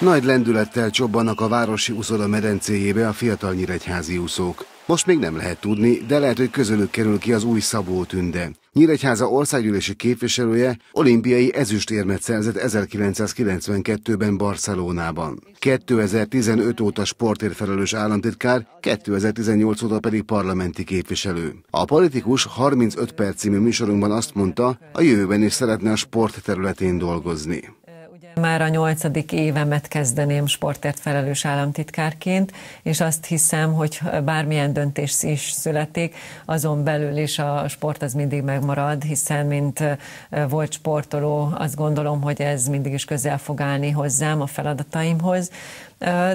Nagy lendülettel csobbannak a városi úszoda medencéjébe a fiatal nyíregyházi úszók. Most még nem lehet tudni, de lehet, hogy közülük kerül ki az új Szabó Tünde. Nyíregyháza országgyűlési képviselője olimpiai ezüstérmet szerzett 1992-ben Barcelonában. 2015 óta sportérfelelős államtitkár, 2018 óta pedig parlamenti képviselő. A politikus 35 perc című műsorunkban azt mondta, a jövőben is szeretne a sport területén dolgozni. Már a nyolcadik évemet kezdeném sportért felelős államtitkárként, és azt hiszem, hogy bármilyen döntés is születik, azon belül is a sport az mindig megmarad, hiszen mint volt sportoló, azt gondolom, hogy ez mindig is közel fog állni hozzám, a feladataimhoz,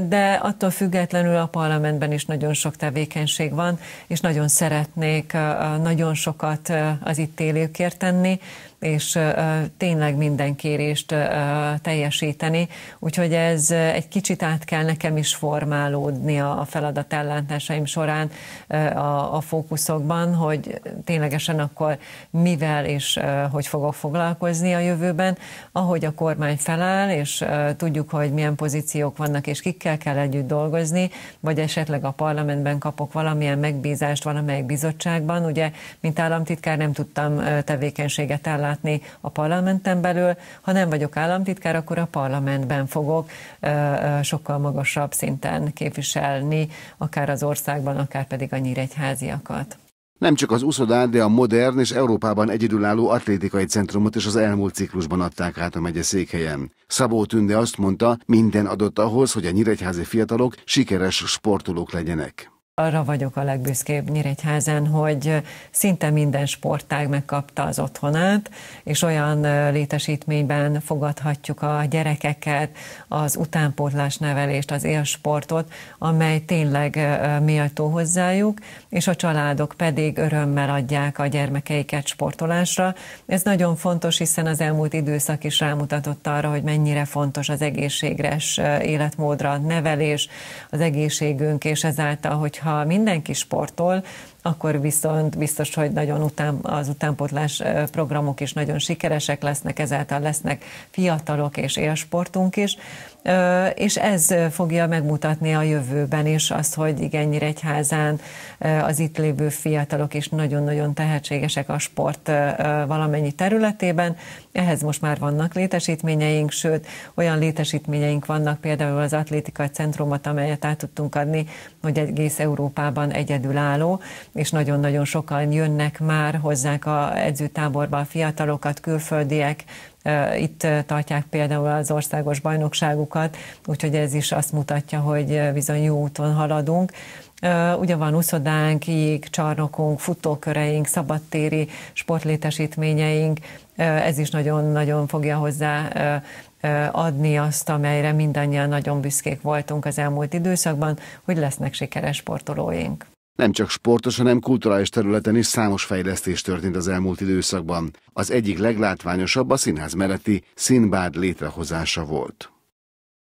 de attól függetlenül a parlamentben is nagyon sok tevékenység van, és nagyon szeretnék nagyon sokat az itt élőkért tenni, és tényleg minden kérést teljesíteni, úgyhogy ez egy kicsit át kell nekem is formálódni a feladat ellentéseim során a, a fókuszokban, hogy ténylegesen akkor mivel és hogy fogok foglalkozni a jövőben, ahogy a kormány feláll, és tudjuk, hogy milyen pozíciók vannak, és kikkel kell együtt dolgozni, vagy esetleg a parlamentben kapok valamilyen megbízást valamelyik bizottságban, ugye, mint államtitkár nem tudtam tevékenységet ellátni, látni a parlamenten belül. Ha nem vagyok államtitkár, akkor a parlamentben fogok sokkal magasabb szinten képviselni, akár az országban, akár pedig a nyíregyháziakat. Nem csak az uszodát, de a modern és Európában egyedülálló atlétikai centrumot is az elmúlt ciklusban adták át a megye székhelyen. Szabó Tünde azt mondta, minden adott ahhoz, hogy a nyíregyházi fiatalok sikeres sportolók legyenek arra vagyok a legbüszkébb Nyíregyházán, hogy szinte minden sportág megkapta az otthonát, és olyan létesítményben fogadhatjuk a gyerekeket, az utánpótlás nevelést, az élsportot, amely tényleg méltó hozzájuk, és a családok pedig örömmel adják a gyermekeiket sportolásra. Ez nagyon fontos, hiszen az elmúlt időszak is rámutatott arra, hogy mennyire fontos az egészségres életmódra nevelés, az egészségünk, és ezáltal, hogyha ha mindenki sportol, akkor viszont biztos, hogy nagyon után, az utánpótlás programok is nagyon sikeresek lesznek, ezáltal lesznek fiatalok és élsportunk is, és ez fogja megmutatni a jövőben is azt, hogy igen, Nyíregyházán az itt lévő fiatalok is nagyon-nagyon tehetségesek a sport valamennyi területében. Ehhez most már vannak létesítményeink, sőt, olyan létesítményeink vannak, például az atlétikai centrumot, amelyet át tudtunk adni, hogy egész Európában egyedülálló, és nagyon-nagyon sokan jönnek már, hozzák a edzőtáborba a fiatalokat, külföldiek, itt tartják például az országos bajnokságukat, úgyhogy ez is azt mutatja, hogy bizony jó úton haladunk. Ugye van uszodánk, jég, csarnokunk, futóköreink, szabadtéri sportlétesítményeink, ez is nagyon-nagyon fogja hozzá adni azt, amelyre mindannyian nagyon büszkék voltunk az elmúlt időszakban, hogy lesznek sikeres sportolóink. Nem csak sportos, hanem kulturális területen is számos fejlesztés történt az elmúlt időszakban. Az egyik leglátványosabb a színház melletti színbád létrehozása volt.